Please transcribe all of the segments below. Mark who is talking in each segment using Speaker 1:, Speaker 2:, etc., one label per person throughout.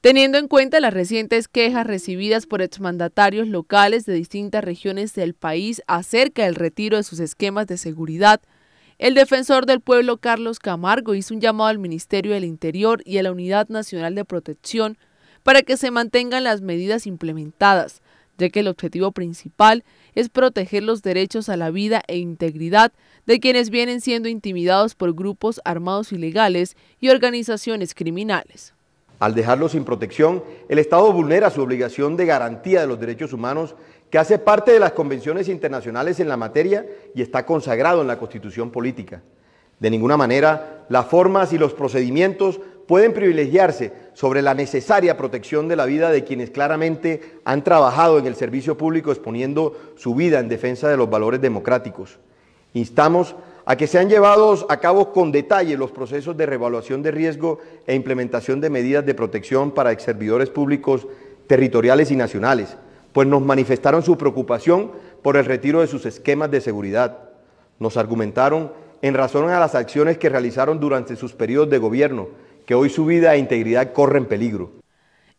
Speaker 1: Teniendo en cuenta las recientes quejas recibidas por exmandatarios locales de distintas regiones del país acerca del retiro de sus esquemas de seguridad, el defensor del pueblo Carlos Camargo hizo un llamado al Ministerio del Interior y a la Unidad Nacional de Protección para que se mantengan las medidas implementadas, ya que el objetivo principal es proteger los derechos a la vida e integridad de quienes vienen siendo intimidados por grupos armados ilegales y organizaciones criminales.
Speaker 2: Al dejarlo sin protección, el Estado vulnera su obligación de garantía de los derechos humanos que hace parte de las convenciones internacionales en la materia y está consagrado en la Constitución política. De ninguna manera, las formas y los procedimientos pueden privilegiarse sobre la necesaria protección de la vida de quienes claramente han trabajado en el servicio público exponiendo su vida en defensa de los valores democráticos. Instamos a que sean llevados a cabo con detalle los procesos de revaluación de riesgo e implementación de medidas de protección para ex servidores públicos territoriales y nacionales, pues nos manifestaron su preocupación por el retiro de sus esquemas de seguridad. Nos argumentaron en razón a las acciones que realizaron durante sus periodos de gobierno, que hoy su vida e integridad corren peligro.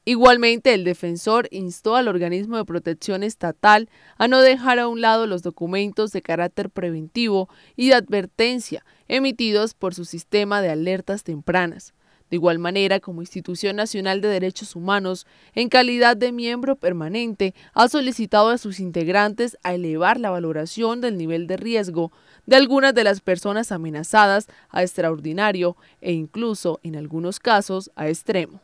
Speaker 1: Igualmente, el defensor instó al organismo de protección estatal a no dejar a un lado los documentos de carácter preventivo y de advertencia emitidos por su sistema de alertas tempranas. De igual manera, como Institución Nacional de Derechos Humanos, en calidad de miembro permanente, ha solicitado a sus integrantes a elevar la valoración del nivel de riesgo de algunas de las personas amenazadas a extraordinario e incluso, en algunos casos, a extremo.